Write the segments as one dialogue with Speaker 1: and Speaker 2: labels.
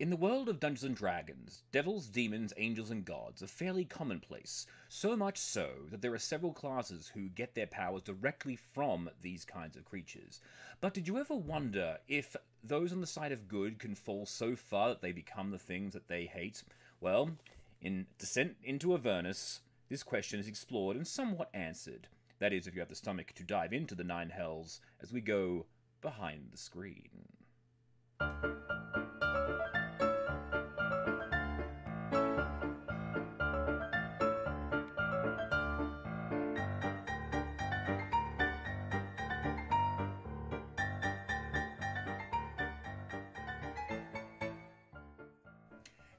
Speaker 1: In the world of Dungeons and Dragons, devils, demons, angels, and gods are fairly commonplace, so much so that there are several classes who get their powers directly from these kinds of creatures. But did you ever wonder if those on the side of good can fall so far that they become the things that they hate? Well, in Descent into Avernus, this question is explored and somewhat answered. That is, if you have the stomach to dive into the nine hells as we go behind the screen.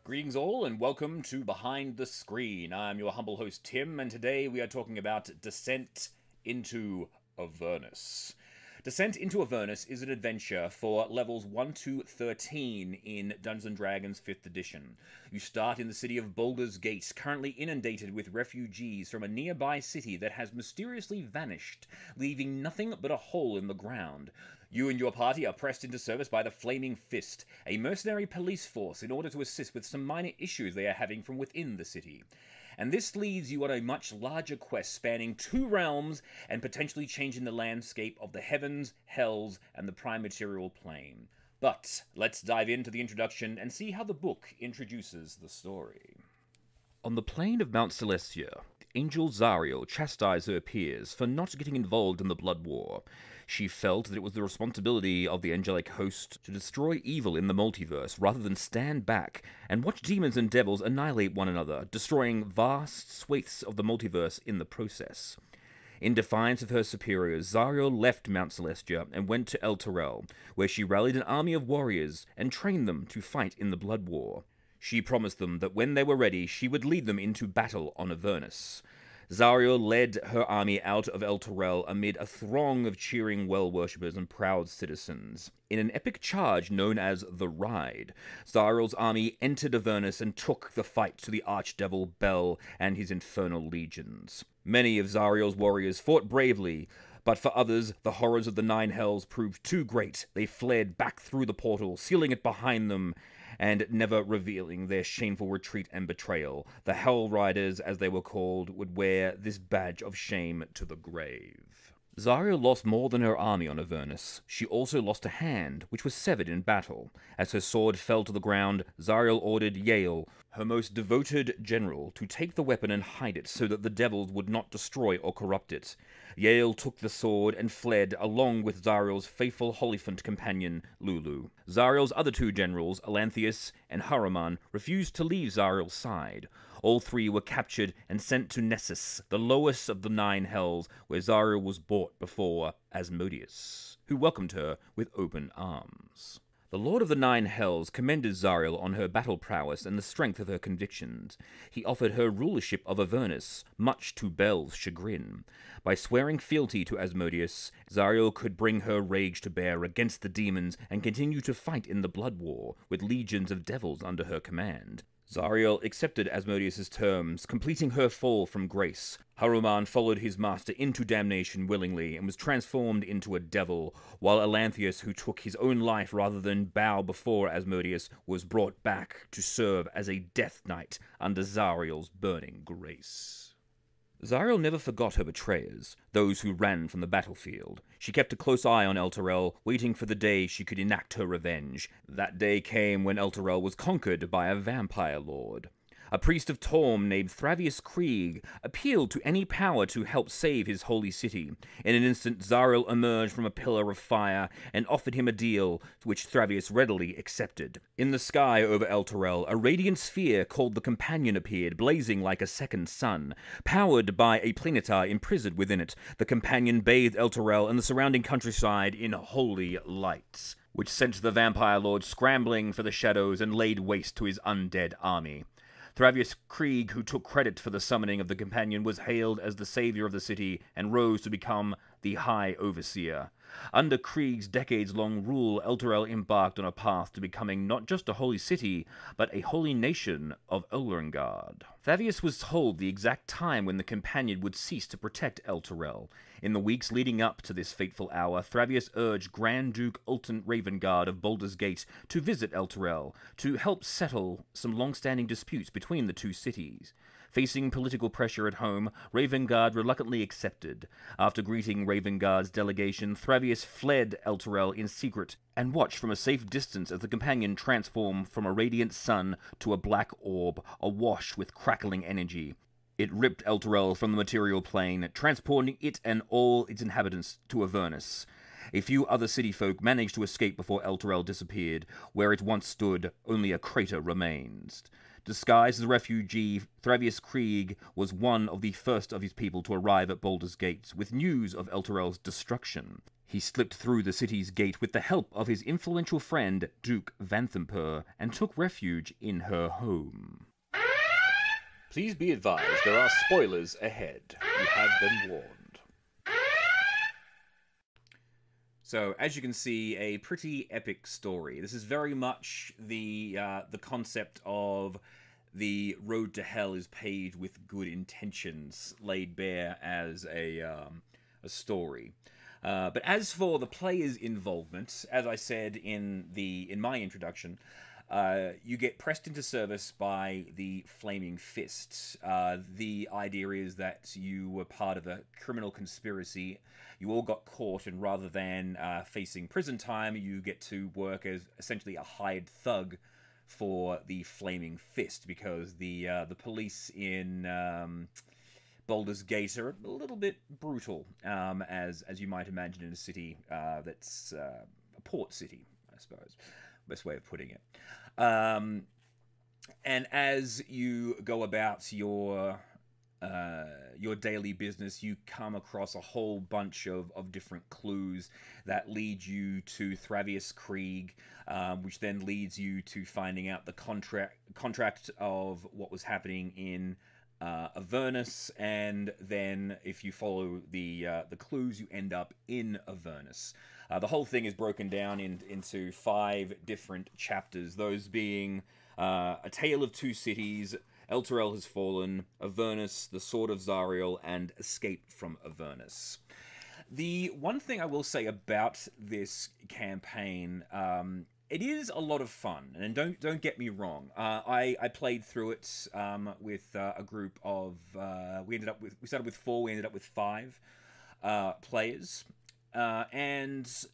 Speaker 1: Greetings all and welcome to Behind the Screen. I'm your humble host Tim and today we are talking about Descent into Avernus. Descent into Avernus is an adventure for levels 1 to 13 in Dungeons & Dragons 5th edition. You start in the city of Boulder's Gates, currently inundated with refugees from a nearby city that has mysteriously vanished, leaving nothing but a hole in the ground. You and your party are pressed into service by the Flaming Fist, a mercenary police force, in order to assist with some minor issues they are having from within the city and this leads you on a much larger quest spanning two realms and potentially changing the landscape of the heavens, hells, and the prime material plane. But let's dive into the introduction and see how the book introduces the story. On the plain of Mount Celestia, Angel Zariel chastised her peers for not getting involved in the Blood War. She felt that it was the responsibility of the angelic host to destroy evil in the multiverse rather than stand back and watch demons and devils annihilate one another, destroying vast swathes of the multiverse in the process. In defiance of her superiors, Zariel left Mount Celestia and went to El Terrell, where she rallied an army of warriors and trained them to fight in the Blood War. She promised them that when they were ready, she would lead them into battle on Avernus. Zariel led her army out of El Terrell amid a throng of cheering well worshippers and proud citizens. In an epic charge known as the Ride, Zariel's army entered Avernus and took the fight to the archdevil Bel and his infernal legions. Many of Zariel's warriors fought bravely, but for others, the horrors of the Nine Hells proved too great. They fled back through the portal, sealing it behind them, and never revealing their shameful retreat and betrayal. The Hell Riders, as they were called, would wear this badge of shame to the grave. Zarya lost more than her army on Avernus. She also lost a hand, which was severed in battle. As her sword fell to the ground, Zarya ordered Yale, her most devoted general, to take the weapon and hide it so that the devils would not destroy or corrupt it. Yale took the sword and fled along with Zariel's faithful Holifant companion, Lulu. Zariel's other two generals, Alanthius and Haraman, refused to leave Zariel's side. All three were captured and sent to Nessus, the lowest of the nine hells, where Zariel was brought before Asmodeus, who welcomed her with open arms. The Lord of the Nine Hells commended Zariel on her battle prowess and the strength of her convictions. He offered her rulership of Avernus, much to Bel's chagrin. By swearing fealty to Asmodeus, Zariel could bring her rage to bear against the demons and continue to fight in the blood war, with legions of devils under her command. Zariel accepted Asmodeus's terms, completing her fall from grace. Haruman followed his master into damnation willingly and was transformed into a devil, while Elanthius, who took his own life rather than bow before Asmodeus, was brought back to serve as a death knight under Zariel's burning grace. Zariel never forgot her betrayers, those who ran from the battlefield, she kept a close eye on Elturel, waiting for the day she could enact her revenge. That day came when Elturel was conquered by a vampire lord. A priest of Torm named Thravius Krieg appealed to any power to help save his holy city. In an instant, Zaril emerged from a pillar of fire and offered him a deal, which Thravius readily accepted. In the sky over Elturel, a radiant sphere called the Companion appeared, blazing like a second sun. Powered by a planetar imprisoned within it, the Companion bathed Elturel and the surrounding countryside in holy lights which sent the vampire lord scrambling for the shadows and laid waste to his undead army. Thravius Krieg, who took credit for the summoning of the companion, was hailed as the savior of the city and rose to become the High Overseer. Under Krieg's decades long rule, Elturel embarked on a path to becoming not just a holy city, but a holy nation of Elrengard. Thavius was told the exact time when the Companion would cease to protect Elturel. In the weeks leading up to this fateful hour, Thavius urged Grand Duke Ultan Ravengard of Baldur's Gate to visit Elturel to help settle some long standing disputes between the two cities. Facing political pressure at home, Ravengard reluctantly accepted. After greeting Ravengard's delegation, Thravius fled Elturel in secret and watched from a safe distance as the companion transformed from a radiant sun to a black orb, awash with crackling energy. It ripped Elturel from the material plane, transporting it and all its inhabitants to Avernus. A few other city folk managed to escape before Elturel disappeared. Where it once stood, only a crater remains. Disguised as a refugee, Thravius Krieg was one of the first of his people to arrive at Baldur's Gates with news of Elturel's destruction. He slipped through the city's gate with the help of his influential friend, Duke Vanthampur, and took refuge in her home. Please be advised there are spoilers ahead. You have been warned. So, as you can see, a pretty epic story. This is very much the uh, the concept of the road to hell is paved with good intentions laid bare as a um, a story. Uh, but as for the player's involvement, as I said in the in my introduction, uh, you get pressed into service by the Flaming Fists. Uh, the idea is that you were part of a criminal conspiracy. You all got caught, and rather than uh, facing prison time, you get to work as essentially a hired thug for the Flaming Fist because the uh, the police in um, Baldur's Gate are a little bit brutal, um, as as you might imagine in a city uh, that's a port city, I suppose best way of putting it. Um, and as you go about your uh, your daily business, you come across a whole bunch of, of different clues that lead you to Thravius Krieg, um, which then leads you to finding out the contract contract of what was happening in uh, Avernus, and then if you follow the uh, the clues, you end up in Avernus. Uh, the whole thing is broken down in, into five different chapters, those being uh, A Tale of Two Cities, Elturel Has Fallen, Avernus, The Sword of Zariel, and Escape from Avernus. The one thing I will say about this campaign, um, it is a lot of fun, and don't don't get me wrong. Uh, I I played through it um, with uh, a group of uh, we ended up with we started with four, we ended up with five uh, players, uh, and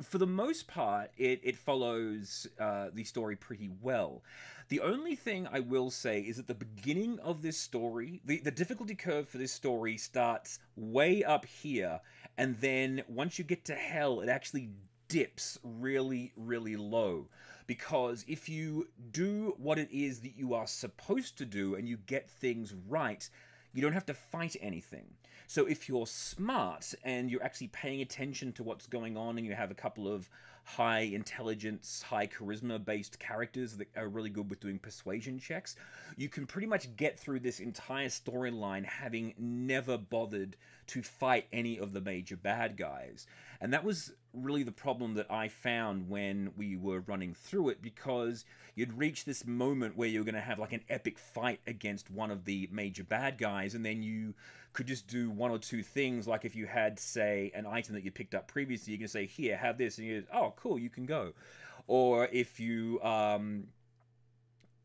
Speaker 1: for the most part, it, it follows uh, the story pretty well. The only thing I will say is that the beginning of this story, the, the difficulty curve for this story starts way up here, and then once you get to hell, it actually dips really, really low. Because if you do what it is that you are supposed to do and you get things right, you don't have to fight anything. So if you're smart and you're actually paying attention to what's going on and you have a couple of high intelligence, high charisma based characters that are really good with doing persuasion checks, you can pretty much get through this entire storyline having never bothered to fight any of the major bad guys. And that was really the problem that I found when we were running through it because you'd reach this moment where you're going to have like an epic fight against one of the major bad guys, and then you could just do one or two things. Like if you had, say, an item that you picked up previously, you can say, Here, have this, and you, oh, cool, you can go. Or if you, um,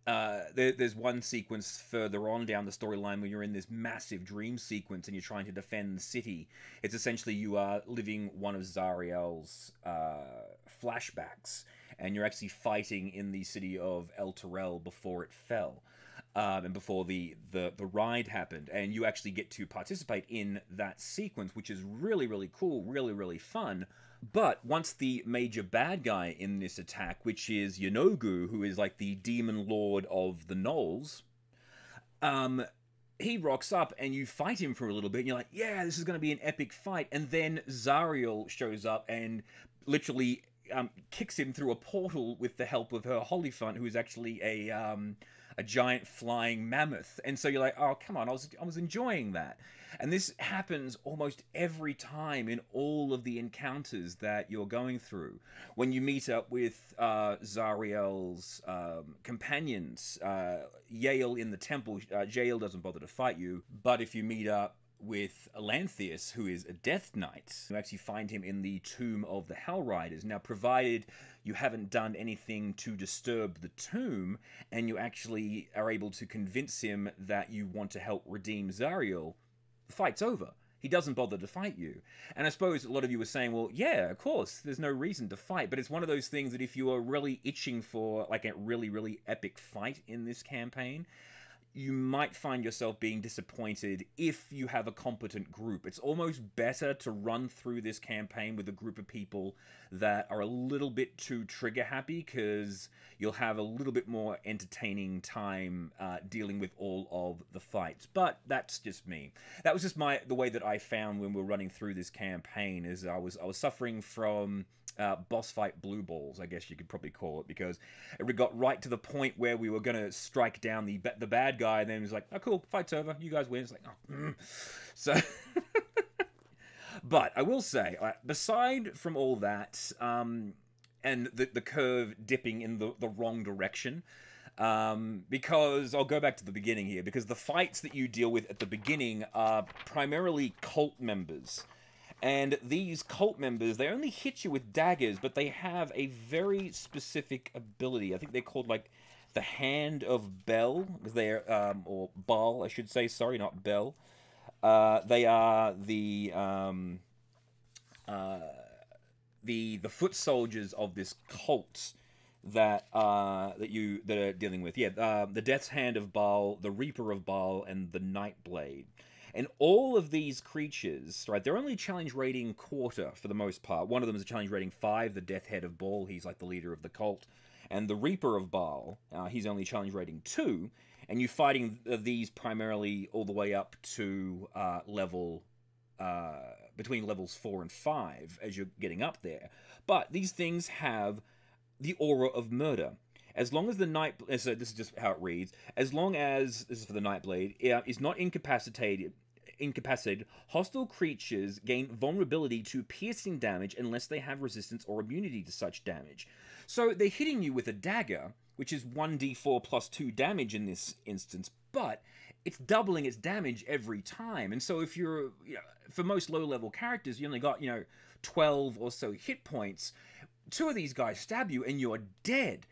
Speaker 1: uh, there, there's one sequence further on down the storyline where you're in this massive dream sequence and you're trying to defend the city. It's essentially you are living one of Zariel's uh, flashbacks, and you're actually fighting in the city of El Terrell before it fell um, and before the, the the ride happened, and you actually get to participate in that sequence, which is really really cool, really really fun. But once the major bad guy in this attack, which is Yonogu, who is like the demon lord of the Knolls, um, he rocks up and you fight him for a little bit, and you're like, yeah, this is going to be an epic fight. And then Zariel shows up and literally um, kicks him through a portal with the help of her Holyfont, who is actually a um, a giant flying mammoth. And so you're like, oh, come on, I was, I was enjoying that. And this happens almost every time in all of the encounters that you're going through. When you meet up with uh, Zariel's um, companions, uh, Yale in the temple, uh, Yale doesn't bother to fight you, but if you meet up with Lanthius, who is a Death Knight. You actually find him in the tomb of the Hell Riders. Now, provided you haven't done anything to disturb the tomb, and you actually are able to convince him that you want to help redeem Zariel, the fight's over. He doesn't bother to fight you. And I suppose a lot of you were saying, well, yeah, of course, there's no reason to fight. But it's one of those things that if you are really itching for like a really, really epic fight in this campaign, you might find yourself being disappointed if you have a competent group. It's almost better to run through this campaign with a group of people that are a little bit too trigger happy because you'll have a little bit more entertaining time uh, dealing with all of the fights. But that's just me. That was just my the way that I found when we are running through this campaign is I was I was suffering from uh, boss fight blue balls, I guess you could probably call it, because it got right to the point where we were going to strike down the the bad guy, and then it was like, oh, cool, fight's over, you guys win. It's like, oh, mm. so. but I will say, aside uh, beside from all that, um, and the, the curve dipping in the, the wrong direction, um, because I'll go back to the beginning here, because the fights that you deal with at the beginning are primarily cult members and these cult members, they only hit you with daggers, but they have a very specific ability. I think they're called like the Hand of Bell, they're um, or Baal, I should say. Sorry, not Bell. Uh, they are the um, uh, the the foot soldiers of this cult that uh, that you that are dealing with. Yeah, uh, the Death's Hand of Baal, the Reaper of Baal, and the Nightblade. And all of these creatures, right, they're only challenge rating quarter for the most part. One of them is a challenge rating five, the Death Head of Baal. He's like the leader of the cult. And the Reaper of Baal, uh, he's only challenge rating two. And you're fighting uh, these primarily all the way up to uh, level uh, between levels four and five as you're getting up there. But these things have the aura of murder. As long as the night, so this is just how it reads. As long as this is for the Nightblade, is not incapacitated incapacitated, hostile creatures gain vulnerability to piercing damage unless they have resistance or immunity to such damage. So they're hitting you with a dagger, which is 1d4 plus 2 damage in this instance, but it's doubling its damage every time. And so if you're, you know, for most low level characters, you only got, you know, 12 or so hit points. Two of these guys stab you and you're dead.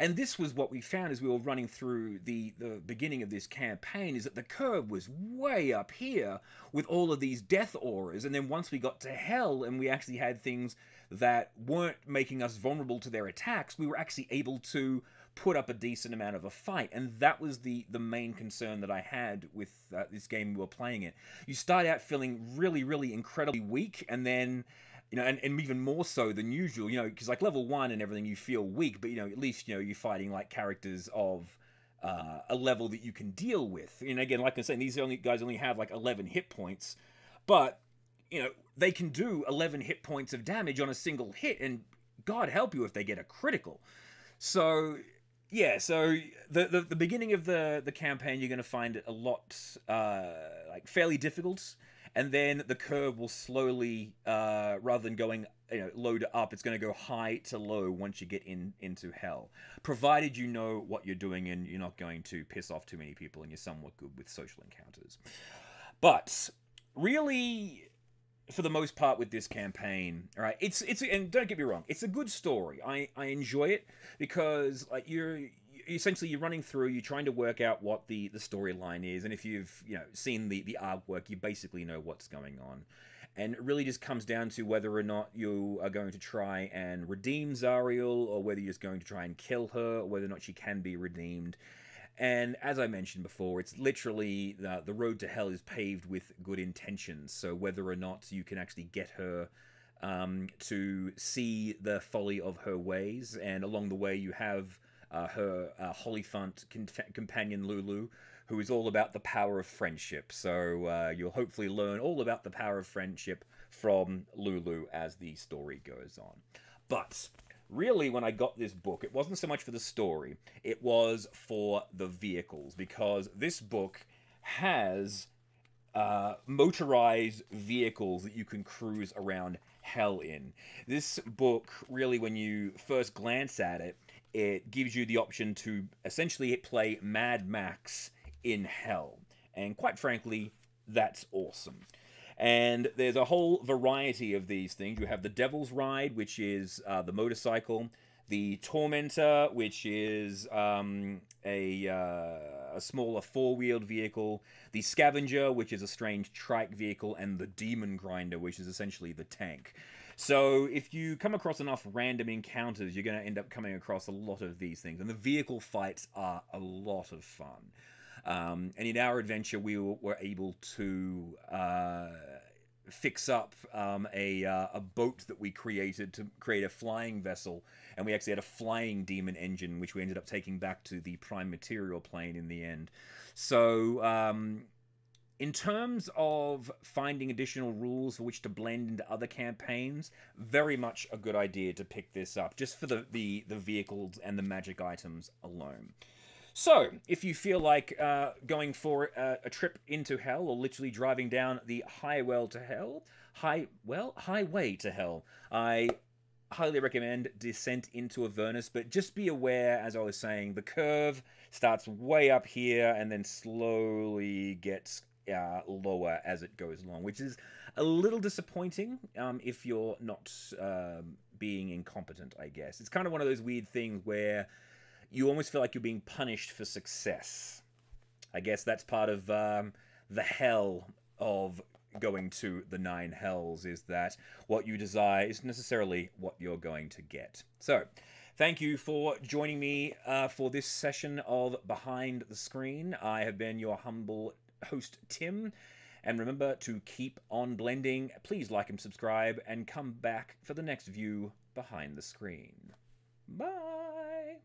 Speaker 1: And this was what we found as we were running through the, the beginning of this campaign is that the curve was way up here with all of these death auras. And then once we got to hell and we actually had things that weren't making us vulnerable to their attacks, we were actually able to put up a decent amount of a fight. And that was the, the main concern that I had with uh, this game we were playing it. You start out feeling really, really incredibly weak and then you know, and, and even more so than usual, you know, because like level one and everything, you feel weak, but you know, at least you know you're fighting like characters of uh, a level that you can deal with. And again, like I'm saying, these only guys only have like 11 hit points, but you know they can do 11 hit points of damage on a single hit, and God help you if they get a critical. So yeah, so the, the, the beginning of the the campaign, you're going to find it a lot uh, like fairly difficult and then the curve will slowly, uh, rather than going you know low to up, it's going to go high to low once you get in into hell. Provided you know what you're doing and you're not going to piss off too many people and you're somewhat good with social encounters. But really, for the most part with this campaign all right it's it's and don't get me wrong it's a good story i i enjoy it because like you're essentially you're running through, you're trying to work out what the the storyline is, and if you've you know seen the the artwork, you basically know what's going on. And it really just comes down to whether or not you are going to try and redeem Zariel, or whether you're just going to try and kill her, or whether or not she can be redeemed. And as I mentioned before, it's literally the, uh, the road to hell is paved with good intentions. So whether or not you can actually get her um, to see the folly of her ways, and along the way you have uh, her uh, Hollyfunt con- companion Lulu, who is all about the power of friendship. So uh, you'll hopefully learn all about the power of friendship from Lulu as the story goes on. But really when I got this book, it wasn't so much for the story, it was for the vehicles, because this book has uh, motorized vehicles that you can cruise around hell in. This book, really, when you first glance at it, it gives you the option to essentially play Mad Max in hell. And quite frankly, that's awesome. And there's a whole variety of these things. You have the Devil's Ride, which is uh, the motorcycle, the Tormentor, which is um, a, uh, a smaller four wheeled vehicle, the Scavenger, which is a strange trike vehicle, and the Demon Grinder, which is essentially the tank. So if you come across enough random encounters, you're going to end up coming across a lot of these things. And the vehicle fights are a lot of fun. Um, and in our adventure, we were, able to uh, fix up um, a, uh, a boat that we created to create a flying vessel. And we actually had a flying demon engine, which we ended up taking back to the prime material plane in the end. So. Um, in terms of finding additional rules for which to blend into other campaigns, very much a good idea to pick this up, just for the, the, the vehicles and the magic items alone. So, if you feel like uh, going for uh, a trip into hell, or literally driving down the highway to hell, high well highway to hell, I highly recommend Descent into Avernus. But just be aware, as I was saying, the curve starts way up here and then slowly gets uh, lower as it goes along, which is a little disappointing um, if you're not um, being incompetent, I guess. It's kind of one of those weird things where you almost feel like you're being punished for success. I guess that's part of um, the hell of going to the nine hells is that what you desire is necessarily what you're going to get. So, thank you for joining me uh, for this session of Behind the Screen. I have been your humble host Tim. And remember to keep on blending. Please like and subscribe, and come back for the next view behind the screen. Bye!